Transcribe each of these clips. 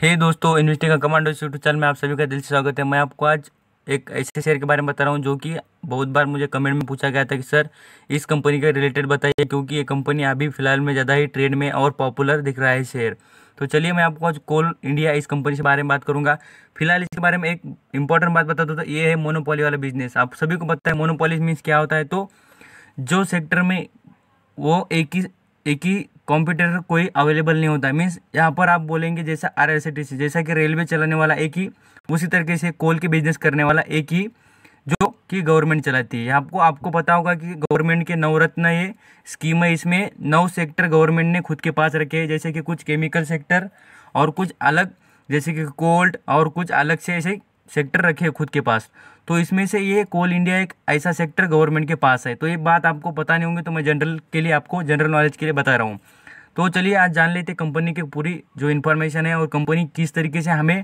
हे hey दोस्तों investing का commando YouTube channel में आप सभी का दिल से स्वागत है मैं आपको आज एक ऐसे शेयर के बारे में बता रहा हूँ जो कि बहुत बार मुझे कमेंट में पूछा गया था कि सर इस कंपनी के रिलेटेड बताइए क्योंकि ये कंपनी अभी फ़िलहाल में ज़्यादा ही ट्रेड में और पॉपुलर दिख रहा है शेयर तो चलिए मैं आपको आज कोल इंडिया इस कंपनी के बारे में बात करूंगा फिलहाल इसके बारे में एक इंपॉर्टेंट बात बता दो ये है मोनोपोली वाला बिजनेस आप सभी को पता है मोनोपोली मीन्स क्या होता है तो जो सेक्टर में वो एक ही एक ही कंप्यूटर कोई अवेलेबल नहीं होता मीन्स यहाँ पर आप बोलेंगे जैसा आर एस टी सी जैसा कि रेलवे चलाने वाला एक ही उसी तरीके से कोल के बिजनेस करने वाला एक ही जो कि गवर्नमेंट चलाती है आपको आपको पता होगा कि गवर्नमेंट के नवरत्न ये स्कीम है इसमें नौ सेक्टर गवर्नमेंट ने खुद के पास रखे हैं जैसे कि कुछ केमिकल सेक्टर और कुछ अलग जैसे कि कोल्ड और कुछ अलग से ऐसे सेक्टर रखे हैं खुद के पास तो इसमें से ये कोल इंडिया एक ऐसा सेक्टर गवर्नमेंट के पास है तो ये बात आपको पता नहीं होंगी तो मैं जनरल के लिए आपको जनरल नॉलेज के लिए बता रहा हूँ तो चलिए आज जान लेते कंपनी की पूरी जो इन्फॉर्मेशन है और कंपनी किस तरीके से हमें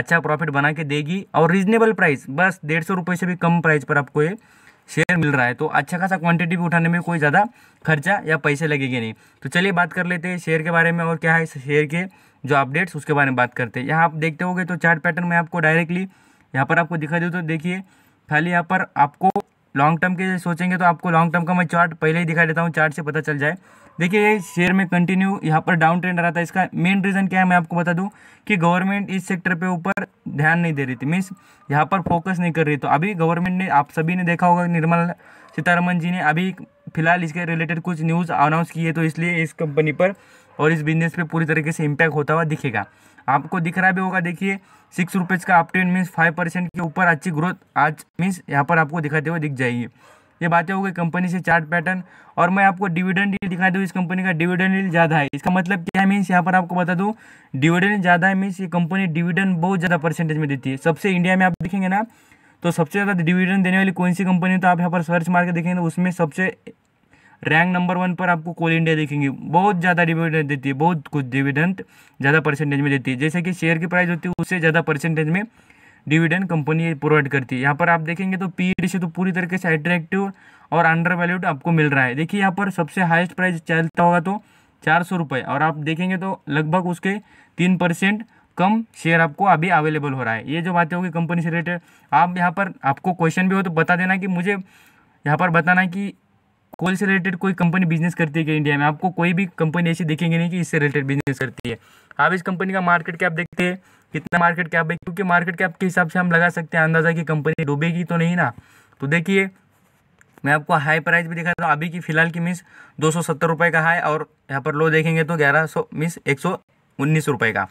अच्छा प्रॉफिट बना के देगी और रीजनेबल प्राइस बस डेढ़ सौ रुपये से भी कम प्राइस पर आपको ये शेयर मिल रहा है तो अच्छा खासा क्वांटिटी भी उठाने में कोई ज़्यादा खर्चा या पैसे लगेगी नहीं तो चलिए बात कर लेते हैं शेयर के बारे में और क्या है शेयर के जो अपडेट्स उसके बारे में बात करते हैं यहाँ आप देखते होगे तो चार्ट पैटर्न में आपको डायरेक्टली यहाँ पर आपको दिखा दूँ तो देखिए खाली यहाँ पर आपको लॉन्ग टर्म के सोचेंगे तो आपको लॉन्ग टर्म का मैं चार्ट पहले ही दिखा देता हूँ चार्ट से पता चल जाए देखिए ये शेयर में कंटिन्यू यहाँ पर डाउन ट्रेंड आ रहा था इसका मेन रीज़न क्या है मैं आपको बता दूँ कि गवर्नमेंट इस सेक्टर पे ऊपर ध्यान नहीं दे रही थी मीन्स यहाँ पर फोकस नहीं कर रही तो अभी गवर्नमेंट ने आप सभी ने देखा होगा निर्मला सीतारमन जी ने अभी फिलहाल इसके रिलेटेड कुछ न्यूज़ अनाउंस की है तो इसलिए इस कंपनी पर और इस बिजनेस पे पूरी तरीके से इम्पैक्ट होता हुआ दिखेगा आपको दिख रहा भी होगा देखिए सिक्स रुपीज़ का अपटेन मीन्स फाइव परसेंट के ऊपर अच्छी ग्रोथ आज मीन्स यहाँ पर आपको दिखाते हुए दिख जाएगी ये बातें हो गई कंपनी से चार्ट पैटर्न और मैं आपको डिविडेंड डील दिखा दूँ इस कंपनी का डिविडेंड डील ज़्यादा है इसका मतलब क्या है मीन्स यहाँ पर आपको बता दूँ डिविडेंड ज़्यादा है मीन्स ये कंपनी डिविडेंड बहुत ज़्यादा परसेंटेज में देती है सबसे इंडिया में आप देखेंगे ना तो सबसे ज़्यादा डिविडेंड देने वाली कौन सी कंपनी तो आप यहाँ पर सर्च मार के देखेंगे तो उसमें सबसे रैंक नंबर वन पर आपको कोल इंडिया देखेंगे बहुत ज़्यादा डिविडेंट देती है बहुत कुछ डिविडेंट ज़्यादा परसेंटेज में देती है जैसे कि शेयर की प्राइस होती है उससे ज़्यादा परसेंटेज में डिविडेंड कंपनी प्रोवाइड करती है यहाँ पर आप देखेंगे तो पी रेशियो e तो पूरी तरीके से अट्रैक्टिव और अंडर वैल्यूड आपको मिल रहा है देखिए यहाँ पर सबसे हाइस्ट प्राइस चलता होगा तो चार सौ रुपये और आप देखेंगे तो लगभग उसके तीन परसेंट कम शेयर आपको अभी अवेलेबल हो रहा है ये जो बातें होगी कंपनी से रिलेटेड आप यहाँ पर आपको क्वेश्चन भी हो तो बता देना कि मुझे यहाँ पर बताना कि कोल से रिलेटेड कोई कंपनी बिजनेस करती है क्या इंडिया में आपको कोई भी कंपनी ऐसी देखेंगे नहीं कि इससे रिलेटेड बिजनेस करती है आप इस कंपनी का मार्केट कैप देखते हैं कितना मार्केट कैप है क्योंकि मार्केट कैप के हिसाब से हम लगा सकते हैं अंदाज़ा कि कंपनी डूबेगी तो नहीं ना तो देखिए मैं आपको हाई प्राइस भी दिखा रहा हूँ अभी की फिलहाल की मीस दो सौ सत्तर रुपये का हाई और यहाँ पर लो देखेंगे तो ग्यारह सौ मीन्स एक सौ उन्नीस रुपये का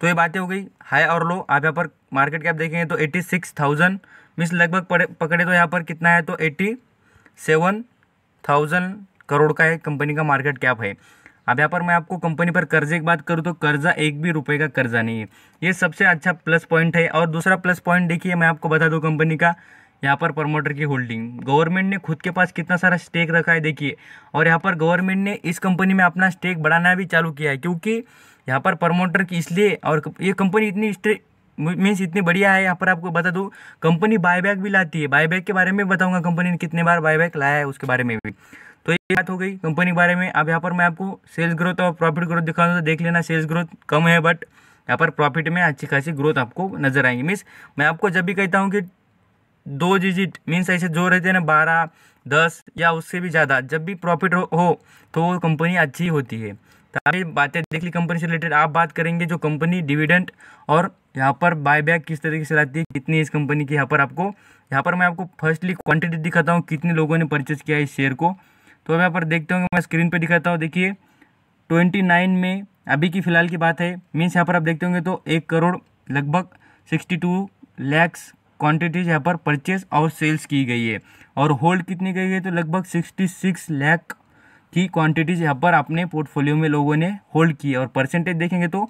तो ये बातें हो गई हाई और लो आप यहाँ पर मार्केट कैप देखेंगे तो एट्टी सिक्स थाउजेंड लगभग पकड़े तो यहाँ पर कितना है तो एट्टी सेवन थाउजेंड करोड़ का है कंपनी का मार्केट कैप है अब यहाँ पर मैं आपको कंपनी पर कर्जे की बात करूँ तो कर्जा एक भी रुपए का कर्जा नहीं है ये सबसे अच्छा प्लस पॉइंट है और दूसरा प्लस पॉइंट देखिए मैं आपको बता दूँ कंपनी का यहाँ पर प्रमोटर की होल्डिंग गवर्नमेंट ने खुद के पास कितना सारा स्टेक रखा है देखिए और यहाँ पर गवर्नमेंट ने इस कंपनी में अपना स्टेक बढ़ाना भी चालू किया है क्योंकि यहाँ पर प्रमोटर की इसलिए और ये कंपनी इतनी मीन्स इतनी बढ़िया है यहाँ पर आपको बता दूँ कंपनी बायबैक भी लाती है बायबैक के बारे में बताऊँगा कंपनी ने कितने बार बायबैक लाया है उसके बारे में भी तो ये बात हो गई कंपनी के बारे में अब यहाँ पर मैं आपको सेल्स ग्रोथ और प्रॉफिट ग्रोथ दिखाऊँ तो देख लेना सेल्स ग्रोथ कम है बट यहाँ पर प्रॉफिट में अच्छी खासी ग्रोथ आपको नजर आएंगी मीन्स मैं आपको जब भी कहता हूँ कि दो डिजिट मीन्स ऐसे जो रहते हैं ना बारह दस या उससे भी ज़्यादा जब भी प्रॉफिट हो, तो वो कंपनी अच्छी होती है तो आप बातें देख ली कंपनी से रिलेटेड आप बात करेंगे जो कंपनी डिविडेंट और यहाँ पर बाय बैक किस तरीके से रहती है कितनी इस कंपनी की यहाँ पर आपको यहाँ पर मैं आपको फर्स्टली क्वांटिटी दिखाता हूँ कितने लोगों ने परचेज़ किया है इस शेयर को तो अब यहाँ पर देखते होंगे मैं स्क्रीन पर दिखाता हूँ देखिए ट्वेंटी नाइन में अभी की फ़िलहाल की बात है मीन्स यहाँ पर आप देखते होंगे तो एक करोड़ लगभग सिक्सटी टू लैक्स क्वान्टिटीज़ यहाँ पर परचेज और सेल्स की गई है और होल्ड कितनी गई है तो लगभग सिक्सटी सिक्स लैख की क्वान्टिटीज़ यहाँ पर अपने पोर्टफोलियो में लोगों ने होल्ड की है और परसेंटेज देखेंगे तो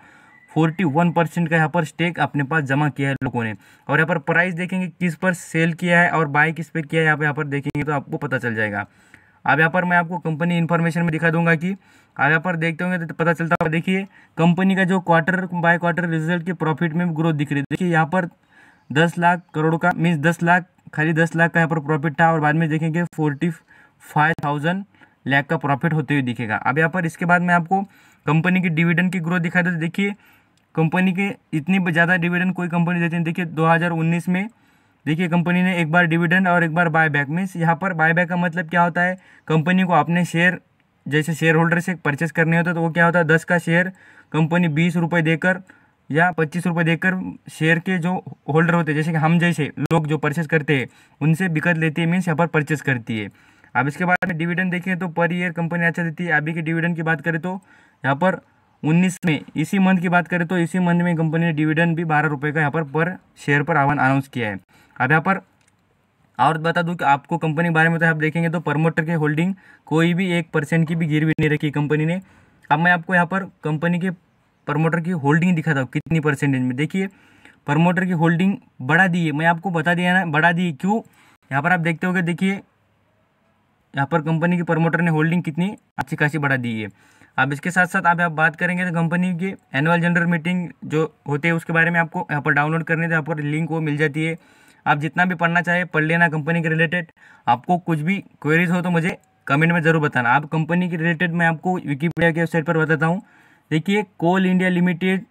फोर्टी वन परसेंट का यहाँ पर स्टेक अपने पास जमा किया है लोगों ने और यहाँ पर प्राइस देखेंगे किस पर सेल किया है और बाय किस पर किया है आप यहाँ पर देखेंगे तो आपको पता चल जाएगा अब यहाँ पर मैं आपको कंपनी इन्फॉर्मेशन में दिखा दूंगा कि अब यहाँ पर देखते होंगे तो पता चलता है देखिए कंपनी का जो क्वार्टर बाय क्वार्टर रिजल्ट के प्रॉफिट में ग्रोथ दिख रही है देखिए यहाँ पर दस लाख करोड़ का मीन्स दस लाख खाली दस लाख का यहाँ पर प्रॉफिट था और बाद में देखेंगे फोर्टी फाइव थाउजेंड लाख का प्रॉफिट होते हुए दिखेगा अब यहाँ पर इसके बाद मैं आपको कंपनी की डिविडेंड की ग्रोथ दिखा दूँ देखिए कंपनी के इतनी ज़्यादा डिविडेंड कोई कंपनी देती है देखिए 2019 में देखिए कंपनी ने एक बार डिविडेंड और एक बार बायबैक मीन्स यहाँ पर बायबैक का मतलब क्या होता है कंपनी को अपने शेयर जैसे शेयर होल्डर से परचेस करने होता है तो वो क्या होता है दस का शेयर कंपनी बीस रुपये देकर या पच्चीस रुपये देकर शेयर के जो होल्डर होते हैं जैसे कि हम जैसे लोग जो परचेस करते हैं उनसे बिकत लेती है मीन्स यहाँ पर परचेस करती है अब इसके बाद में डिविडेंड देखें तो पर ईयर कंपनी अच्छा देती है अभी के डिविडेंड की बात करें तो यहाँ पर उन्नीस में इसी मंथ की बात करें तो इसी मंथ में कंपनी ने डिविडेंड भी बारह रुपये का यहाँ पर पर शेयर पर आह्वान अनाउंस किया है अब यहाँ पर और बता दूं कि आपको कंपनी के बारे में तो आप देखेंगे तो प्रमोटर के होल्डिंग कोई भी एक परसेंट की भी गिरवी नहीं रखी कंपनी ने अब मैं आपको यहाँ पर कंपनी के प्रमोटर की होल्डिंग दिखाता हूँ कितनी परसेंटेज में देखिए प्रमोटर की होल्डिंग बढ़ा दी है मैं आपको बता दिया ना बढ़ा दी क्यों यहाँ पर आप देखते हो देखिए यहाँ पर कंपनी के प्रमोटर ने होल्डिंग कितनी अच्छी खासी बढ़ा दी है अब इसके साथ साथ आप आप बात करेंगे तो कंपनी की एनुअल जनरल मीटिंग जो होती है उसके बारे में आपको यहाँ पर डाउनलोड करने तो यहाँ पर लिंक वो मिल जाती है आप जितना भी पढ़ना चाहे पढ़ लेना कंपनी के रिलेटेड आपको कुछ भी क्वेरीज हो तो मुझे कमेंट में ज़रूर बताना आप कंपनी के रिलेटेड मैं आपको विकीपीडिया की वेबसाइट पर बताता हूँ देखिए Coal India Limited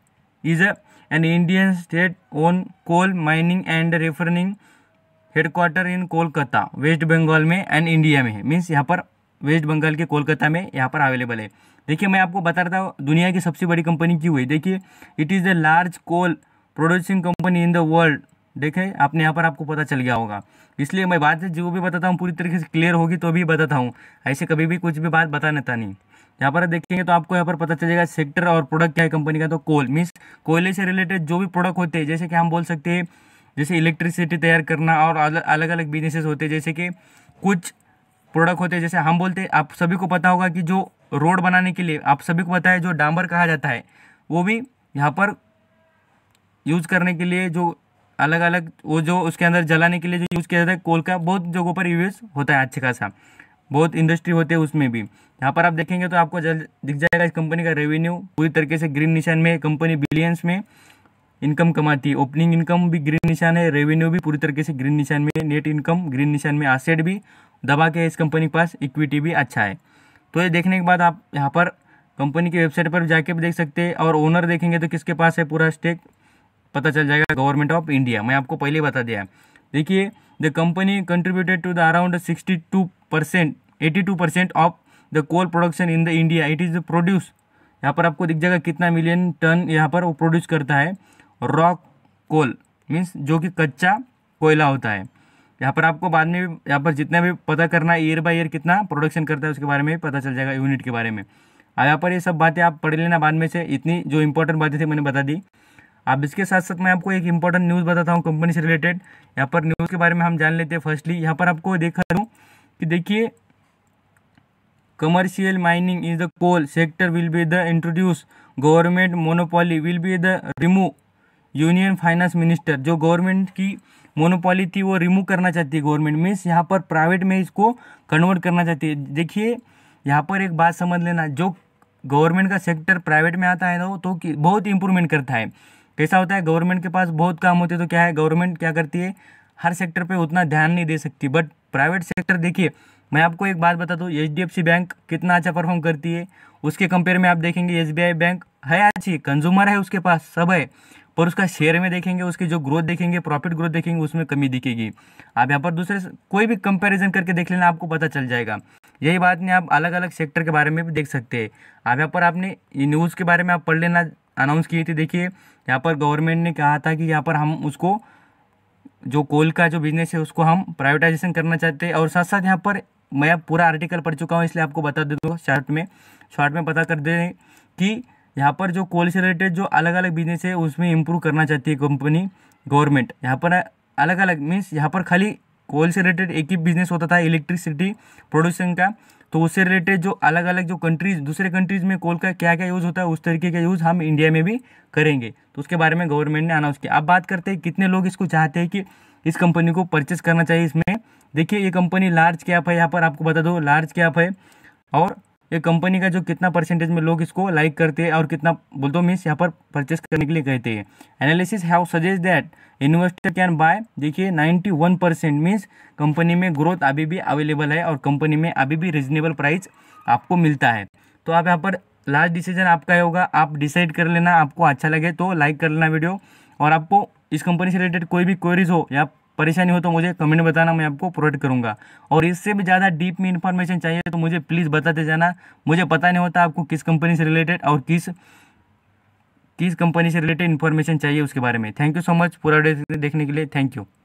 is an Indian state own coal mining and refining headquarter in Kolkata West Bengal में एंड इंडिया में है मीन्स यहाँ पर वेस्ट बंगाल के कोलकाता में यहाँ पर अवेलेबल है देखिए मैं आपको बता रहा था दुनिया की सबसे बड़ी कंपनी क्यों हुई देखिए it is the large coal producing company in the world देखें आपने यहाँ पर आपको पता चल गया होगा इसलिए मैं बात जो भी बताता हूँ पूरी तरीके से क्लियर होगी तो भी बताता हूँ ऐसे कभी भी कुछ भी बात बताने था नहीं यहाँ पर देखेंगे तो आपको यहाँ पर पता चलेगा सेक्टर और प्रोडक्ट क्या है कंपनी का तो कोल मीन्स कोयले से रिलेटेड जो भी प्रोडक्ट होते हैं जैसे कि हम बोल सकते हैं जैसे इलेक्ट्रिसिटी तैयार करना और अलग अलग बिजनेसेस होते हैं जैसे कि कुछ प्रोडक्ट होते हैं जैसे हम बोलते हैं आप सभी को पता होगा कि जो रोड बनाने के लिए आप सभी को पता है जो डांबर कहा जाता है वो भी यहाँ पर यूज़ करने के लिए जो अलग अलग वो जो उसके अंदर जलाने के लिए जो यूज़ किया जाता है कोल का बहुत जगहों पर यूज़ होता है अच्छे खासा बहुत इंडस्ट्री होते हैं उसमें भी यहाँ पर आप देखेंगे तो आपको जल दिख जाएगा इस कंपनी का रेवेन्यू पूरी तरीके से ग्रीन निशान में कंपनी बिलियंस में इनकम कमाती है ओपनिंग इनकम भी ग्रीन निशान है रेवेन्यू भी पूरी तरीके से ग्रीन निशान में नेट इनकम ग्रीन निशान में आसेट भी दबा के इस कंपनी के पास इक्विटी भी अच्छा है तो ये देखने के बाद आप यहाँ पर कंपनी की वेबसाइट पर जाके भी देख सकते हैं और ओनर देखेंगे तो किसके पास है पूरा स्टेक पता चल जाएगा गवर्नमेंट ऑफ इंडिया मैं आपको पहले बता दिया देखिए the company contributed to the around sixty two percent eighty two percent of the coal production in the India it is the produce यहाँ पर आपको दिख जाएगा कितना मिलियन टन यहाँ पर वो प्रोड्यूस करता है रॉक कोल मीन्स जो कि कच्चा कोयला होता है यहाँ पर आपको बाद में यहाँ पर जितना भी पता करना है ईयर बाई ईयर कितना प्रोडक्शन करता है उसके बारे में पता चल जाएगा यूनिट के बारे में अब यहाँ पर ये सब बातें आप पढ़ लेना बाद में से इतनी जो इंपॉर्टेंट बातें थी मैंने बता दी अब इसके साथ साथ मैं आपको एक इंपॉर्टेंट न्यूज़ बताता हूँ कंपनी से रिलेटेड यहाँ पर न्यूज़ के बारे में हम जान लेते हैं फर्स्टली यहाँ पर आपको देखा दूँ कि देखिए commercial mining is the coal sector will be the introduce government monopoly will be the remove union finance minister जो गवर्नमेंट की मोनोपॉली थी वो रिमूव करना चाहती है गवर्नमेंट मीन्स यहाँ पर प्राइवेट में इसको कन्वर्ट करना चाहती है देखिए यहाँ पर एक बात समझ लेना जो गवर्नमेंट का सेक्टर प्राइवेट में आता है ना तो बहुत इंप्रूवमेंट करता है कैसा होता है गवर्नमेंट के पास बहुत काम होते तो क्या है गवर्नमेंट क्या करती है हर सेक्टर पर उतना ध्यान नहीं दे सकती बट प्राइवेट सेक्टर देखिए मैं आपको एक बात बता दूँ एच बैंक कितना अच्छा परफॉर्म करती है उसके कंपेयर में आप देखेंगे एस बैंक है अच्छी कंज्यूमर है उसके पास सब है पर उसका शेयर में देखेंगे उसकी जो ग्रोथ देखेंगे प्रॉफिट ग्रोथ देखेंगे उसमें कमी दिखेगी आप यहाँ पर दूसरे कोई भी कंपैरिजन करके देख लेना आपको पता चल जाएगा यही बात नहीं आप अलग अलग सेक्टर के बारे में भी देख सकते हैं आप यहाँ पर आपने न्यूज़ के बारे में आप पढ़ लेना अनाउंस किए थे देखिए यहाँ पर गवर्नमेंट ने कहा था कि यहाँ पर हम उसको जो कोल का जो बिजनेस है उसको हम प्राइवेटाइजेशन करना चाहते हैं और साथ साथ यहाँ पर मैं पूरा आर्टिकल पढ़ चुका हूँ इसलिए आपको बता दे दो शॉर्ट में शॉर्ट में पता कर दे कि यहाँ पर जो कोल से रिलेटेड जो अलग अलग बिजनेस है उसमें इम्प्रूव करना चाहती है कंपनी गवर्नमेंट यहाँ पर अलग अलग मीन्स यहाँ पर खाली कोल से रिलेटेड एक ही बिजनेस होता था इलेक्ट्रिसिटी प्रोड्यूशन का तो उससे रिलेटेड जो अलग अलग जो कंट्रीज दूसरे कंट्रीज में कोल का क्या क्या यूज़ होता है उस तरीके का यूज़ हम इंडिया में भी करेंगे तो उसके बारे में गवर्नमेंट ने अनाउंस किया अब बात करते हैं कितने लोग इसको चाहते हैं कि इस कंपनी को परचेस करना चाहिए इसमें देखिए ये कंपनी लार्ज कैप है यहाँ पर आपको बता दो लार्ज कैप है और ये कंपनी का जो कितना परसेंटेज में लोग इसको लाइक करते हैं और कितना बोल दो मीन्स यहाँ पर परचेस करने के लिए कहते हैं analysis have suggest that investor can buy देखिए 91 परसेंट मीन्स कंपनी में ग्रोथ अभी भी अवेलेबल है और कंपनी में अभी भी रिजनेबल प्राइस आपको मिलता है तो आप यहाँ पर लास्ट डिसीजन आपका ही होगा आप डिसाइड कर लेना आपको अच्छा लगे तो लाइक कर लेना वीडियो और आपको इस कंपनी से रिलेटेड कोई भी क्वेरीज हो या परेशानी हो तो मुझे कमेंट बताना मैं आपको प्रोवाइड करूँगा और इससे भी ज़्यादा डीप में इन्फॉर्मेशन चाहिए तो मुझे प्लीज़ बताते जाना मुझे पता नहीं होता आपको किस कंपनी से रिलेटेड और किस किस कंपनी से रिलेटेड इन्फॉर्मेशन चाहिए उसके बारे में थैंक यू सो मच पूरा देखने के लिए थैंक यू